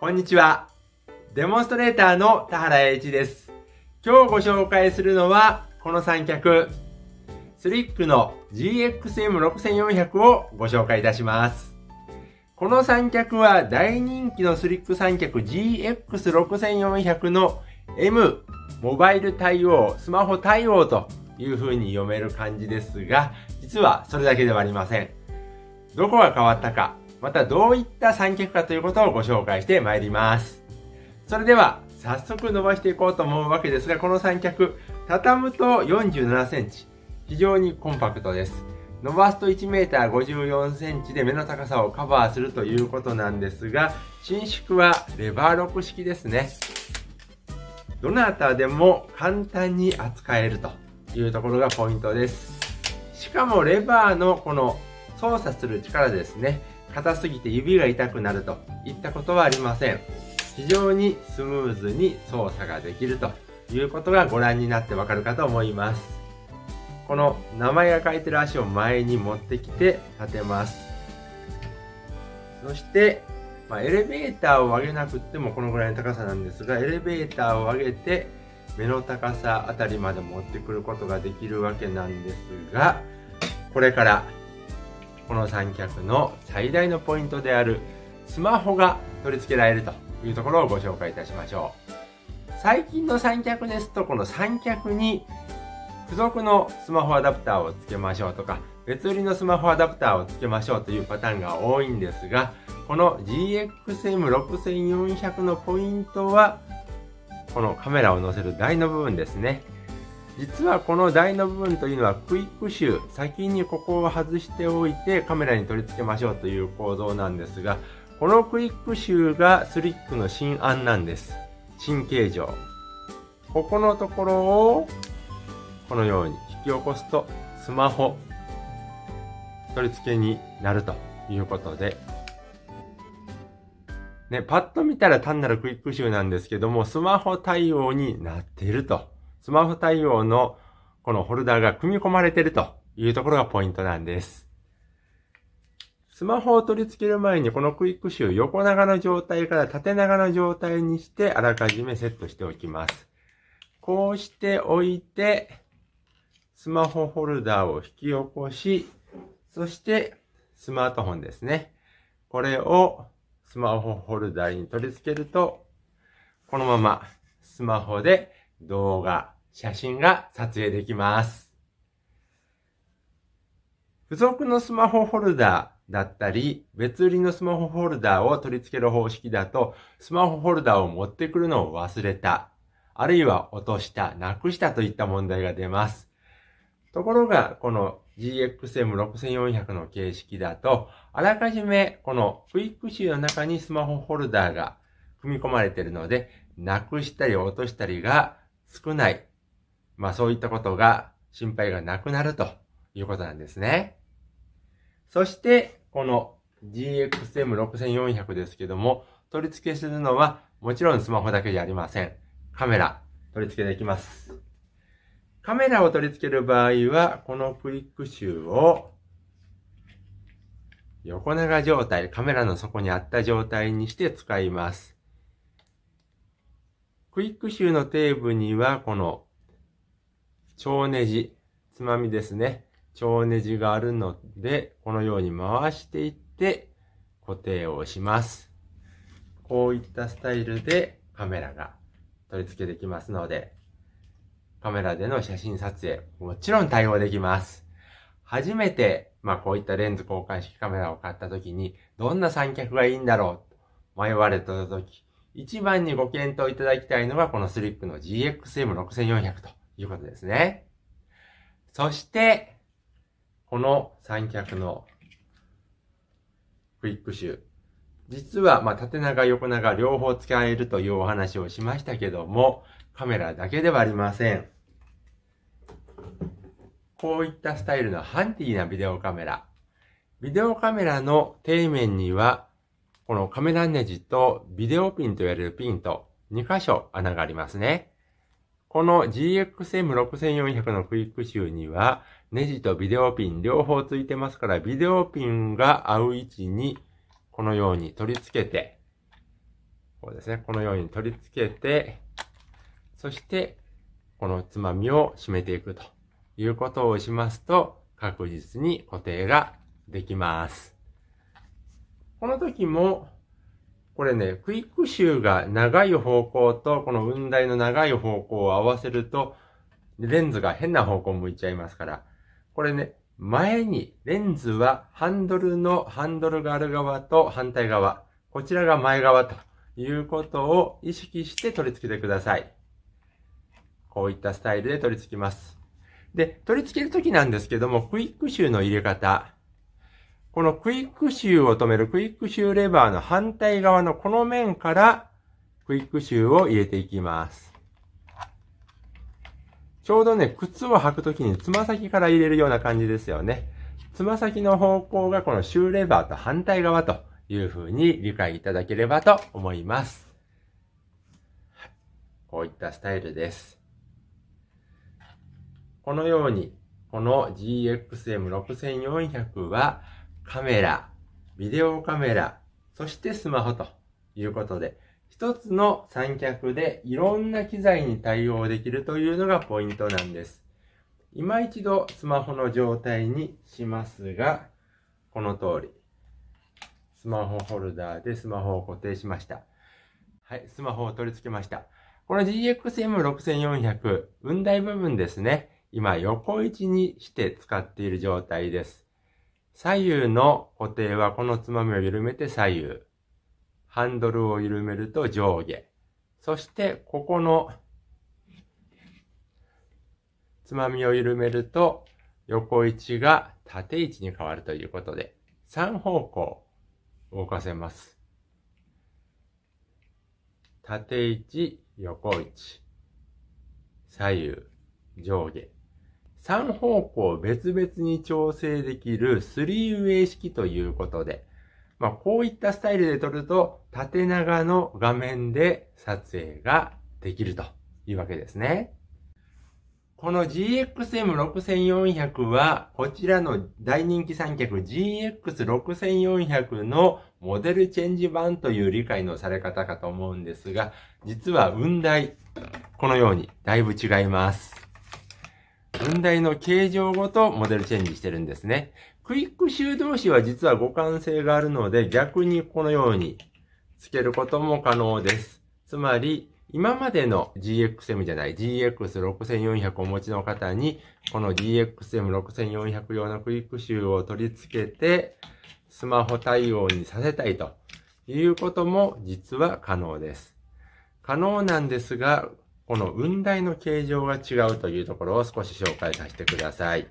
こんにちは。デモンストレーターの田原栄一です。今日ご紹介するのはこの三脚。スリックの GXM6400 をご紹介いたします。この三脚は大人気のスリック三脚 GX6400 の M、モバイル対応、スマホ対応という風に読める感じですが、実はそれだけではありません。どこが変わったかまたどういった三脚かということをご紹介してまいります。それでは、早速伸ばしていこうと思うわけですが、この三脚、畳むと47センチ。非常にコンパクトです。伸ばすと1 m 5 4センチで目の高さをカバーするということなんですが、伸縮はレバー6式ですね。どなたでも簡単に扱えるというところがポイントです。しかもレバーのこの操作する力ですね。硬すぎて指が痛くなるといったことはありません。非常にスムーズに操作ができるということがご覧になってわかるかと思います。この名前が書いてる足を前に持ってきて立てます。そして、まあ、エレベーターを上げなくってもこのぐらいの高さなんですが、エレベーターを上げて目の高さあたりまで持ってくることができるわけなんですが、これからこの三脚の最大のポイントであるスマホが取り付けられるというところをご紹介いたしましょう。最近の三脚ですと、この三脚に付属のスマホアダプターを付けましょうとか、別売りのスマホアダプターを付けましょうというパターンが多いんですが、この GXM6400 のポイントは、このカメラを載せる台の部分ですね。実はこの台の部分というのはクイック集。先にここを外しておいてカメラに取り付けましょうという構造なんですがこのクイック集がスリックの新案なんです新形状ここのところをこのように引き起こすとスマホ取り付けになるということでね、パッと見たら単なるクイックシューなんですけども、スマホ対応になっているとスマホ対応のこのホルダーが組み込まれているというところがポイントなんです。スマホを取り付ける前にこのクイックシュー横長の状態から縦長の状態にしてあらかじめセットしておきます。こうしておいて、スマホホルダーを引き起こし、そしてスマートフォンですね。これをスマホホルダーに取り付けると、このままスマホで動画、写真が撮影できます。付属のスマホホルダーだったり、別売りのスマホホルダーを取り付ける方式だと、スマホホルダーを持ってくるのを忘れた、あるいは落とした、なくしたといった問題が出ます。ところが、この GXM6400 の形式だと、あらかじめこのクイックシーの中にスマホホルダーが組み込まれているので、なくしたり落としたりが少ない、まあそういったことが心配がなくなるということなんですね。そして、この GXM6400 ですけども、取り付けするのはもちろんスマホだけじゃありません。カメラ、取り付けできます。カメラを取り付ける場合は、このクイック集を横長状態、カメラの底にあった状態にして使います。クイックーの底部には、この、蝶ネジ、つまみですね。蝶ネジがあるので、このように回していって、固定をします。こういったスタイルでカメラが取り付けできますので、カメラでの写真撮影、もちろん対応できます。初めて、まあこういったレンズ交換式カメラを買った時に、どんな三脚がいいんだろうと迷われた時、一番にご検討いただきたいのは、このスリップの GXM6400 ということですね。そして、この三脚のクイックシュー。実は、まあ、縦長、横長、両方使えるというお話をしましたけども、カメラだけではありません。こういったスタイルのハンディなビデオカメラ。ビデオカメラの底面にはこのカメラネジとビデオピンと言われるピンと2箇所穴がありますね。この GXM6400 のクイックシューには、ネジとビデオピン両方ついてますから、ビデオピンが合う位置に、このように取り付けて、こうですね、このように取り付けて、そして、このつまみを締めていくということをしますと、確実に固定ができます。この時も、これね、クイック臭が長い方向と、この雲台の長い方向を合わせると、レンズが変な方向向いちゃいますから、これね、前に、レンズはハンドルのハンドルがある側と反対側、こちらが前側ということを意識して取り付けてください。こういったスタイルで取り付きます。で、取り付けるときなんですけども、クイックシューの入れ方。このクイックシューを止めるクイックシューレバーの反対側のこの面からクイックシューを入れていきます。ちょうどね、靴を履くときにつま先から入れるような感じですよね。つま先の方向がこのシューレバーと反対側というふうに理解いただければと思います。こういったスタイルです。このように、この GXM6400 はカメラ、ビデオカメラ、そしてスマホということで、一つの三脚でいろんな機材に対応できるというのがポイントなんです。今一度スマホの状態にしますが、この通り。スマホホルダーでスマホを固定しました。はい、スマホを取り付けました。この GXM6400、雲台部分ですね。今横位置にして使っている状態です。左右の固定はこのつまみを緩めて左右。ハンドルを緩めると上下。そして、ここのつまみを緩めると横位置が縦位置に変わるということで、3方向動かせます。縦位置、横位置、左右、上下。3方向別々に調整できる 3way 式ということで、まあ、こういったスタイルで撮ると、縦長の画面で撮影ができるというわけですね。この GXM6400 は、こちらの大人気三脚 GX6400 のモデルチェンジ版という理解のされ方かと思うんですが、実は雲台、このようにだいぶ違います。問台の形状ごとモデルチェンジしてるんですね。クイックー同士は実は互換性があるので、逆にこのように付けることも可能です。つまり、今までの GXM じゃない GX6400 をお持ちの方に、この GXM6400 用のクイック集を取り付けて、スマホ対応にさせたいということも実は可能です。可能なんですが、この雲台の形状が違うというところを少し紹介させてください。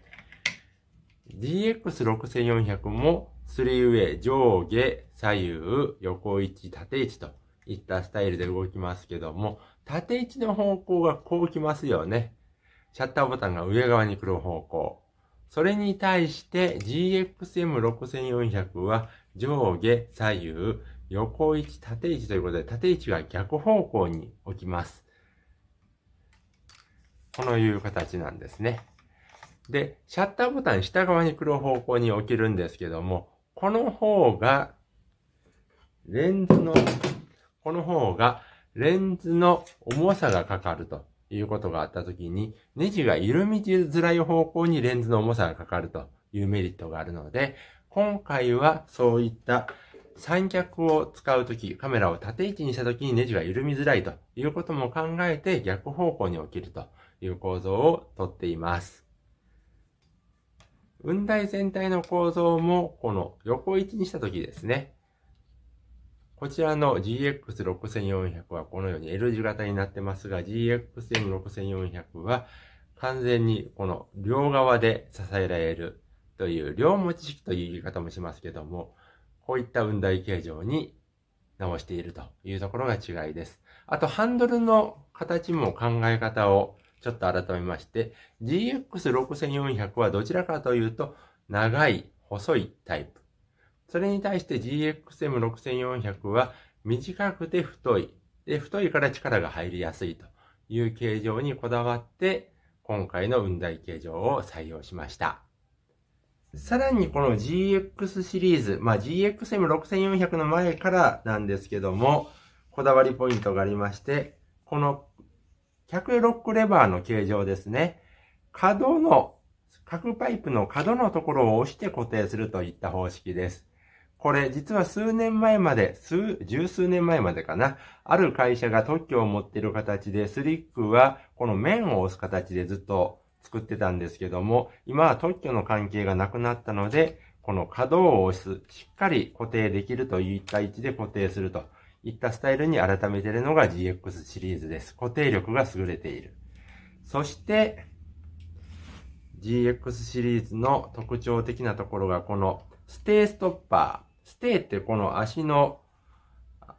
DX6400 も 3way 上下左右横位置縦位置といったスタイルで動きますけども、縦位置の方向がこう来ますよね。シャッターボタンが上側に来る方向。それに対して GXM6400 は上下左右横位置縦位置ということで縦位置が逆方向に置きます。このいう形なんですね。で、シャッターボタン下側に来る方向に置けるんですけども、この方が、レンズの、この方が、レンズの重さがかかるということがあったときに、ネジが緩みづらい方向にレンズの重さがかかるというメリットがあるので、今回はそういった三脚を使うとき、カメラを縦位置にしたときにネジが緩みづらいということも考えて逆方向に置けるという構造をとっています。雲台全体の構造もこの横位置にしたときですね。こちらの GX6400 はこのように L 字型になってますが、GX6400 は完全にこの両側で支えられるという両持ち式という言い方もしますけども、こういった雲台形状に直しているというところが違いです。あとハンドルの形も考え方をちょっと改めまして、GX6400 はどちらかというと、長い、細いタイプ。それに対して GXM6400 は短くて太い。で、太いから力が入りやすいという形状にこだわって、今回の雲台形状を採用しました。さらにこの GX シリーズ、まあ、GXM6400 の前からなんですけども、こだわりポイントがありまして、この100ロックレバーの形状ですね。角の、角パイプの角のところを押して固定するといった方式です。これ実は数年前まで、数、十数年前までかな、ある会社が特許を持っている形で、スリックはこの面を押す形でずっと作ってたんですけども、今は特許の関係がなくなったので、この角を押す、しっかり固定できるといった位置で固定するといったスタイルに改めているのが GX シリーズです。固定力が優れている。そして、GX シリーズの特徴的なところがこのステイストッパー。ステイってこの足の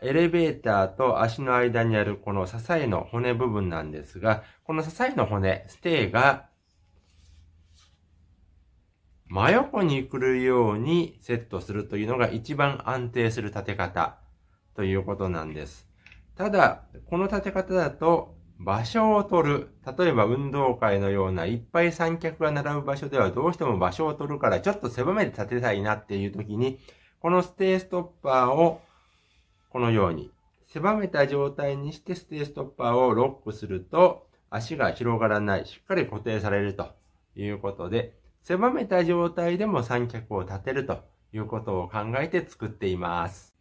エレベーターと足の間にあるこの支えの骨部分なんですが、この支えの骨、ステイが真横に来るようにセットするというのが一番安定する立て方。ということなんです。ただ、この立て方だと、場所を取る。例えば運動会のようないっぱい三脚が並ぶ場所ではどうしても場所を取るからちょっと狭めて立てたいなっていう時に、このステーストッパーをこのように狭めた状態にしてステーストッパーをロックすると足が広がらない、しっかり固定されるということで、狭めた状態でも三脚を立てるということを考えて作っています。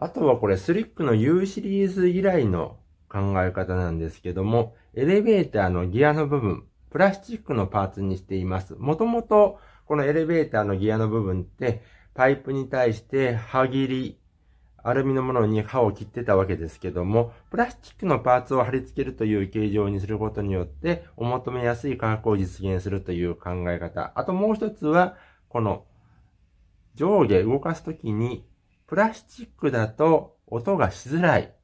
あとはこれスリックの U シリーズ以来の考え方なんですけども、エレベーターのギアの部分、プラスチックのパーツにしています。もともとこのエレベーターのギアの部分って、パイプに対して歯切り、アルミのものに刃を切ってたわけですけども、プラスチックのパーツを貼り付けるという形状にすることによって、お求めやすい価格を実現するという考え方。あともう一つは、この上下動かすときにプラスチックだと音がしづらい。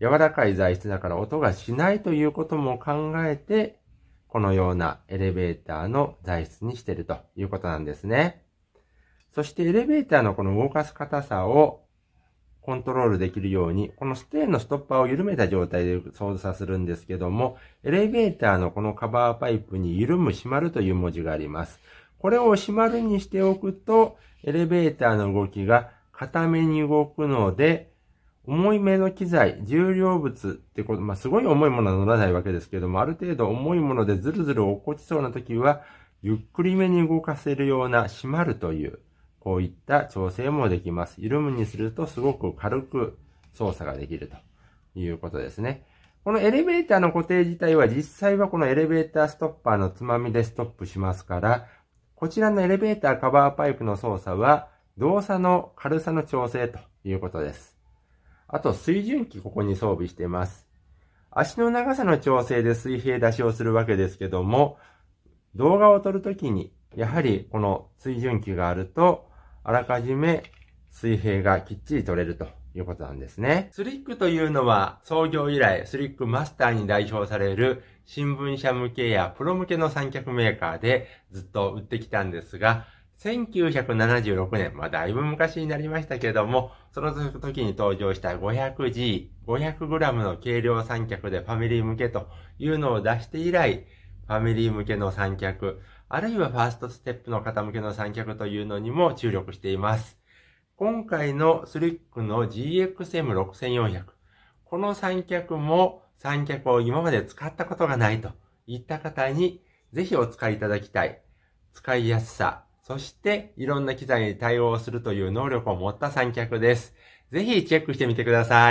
柔らかい材質だから音がしないということも考えて、このようなエレベーターの材質にしているということなんですね。そしてエレベーターのこの動かす硬さをコントロールできるように、このステーンのストッパーを緩めた状態で操作するんですけども、エレベーターのこのカバーパイプに緩む閉まるという文字があります。これを閉まるにしておくと、エレベーターの動きが硬めに動くので、重い目の機材、重量物ってこと、まあ、すごい重いものは乗らないわけですけども、ある程度重いものでずるずる落っこちそうな時は、ゆっくりめに動かせるような締まるという、こういった調整もできます。緩むにするとすごく軽く操作ができるということですね。このエレベーターの固定自体は実際はこのエレベーターストッパーのつまみでストップしますから、こちらのエレベーターカバーパイプの操作は、動作の軽さの調整ということです。あと、水準器ここに装備しています。足の長さの調整で水平出しをするわけですけども、動画を撮るときに、やはりこの水準器があると、あらかじめ水平がきっちり取れるということなんですね。スリックというのは創業以来スリックマスターに代表される新聞社向けやプロ向けの三脚メーカーでずっと売ってきたんですが、1976年、まあだいぶ昔になりましたけれども、その時に登場した 500G、500g の軽量三脚でファミリー向けというのを出して以来、ファミリー向けの三脚、あるいはファーストステップの方向けの三脚というのにも注力しています。今回のスリックの GXM6400、この三脚も三脚を今まで使ったことがないといった方に、ぜひお使いいただきたい。使いやすさ、そして、いろんな機材に対応するという能力を持った三脚です。ぜひチェックしてみてください。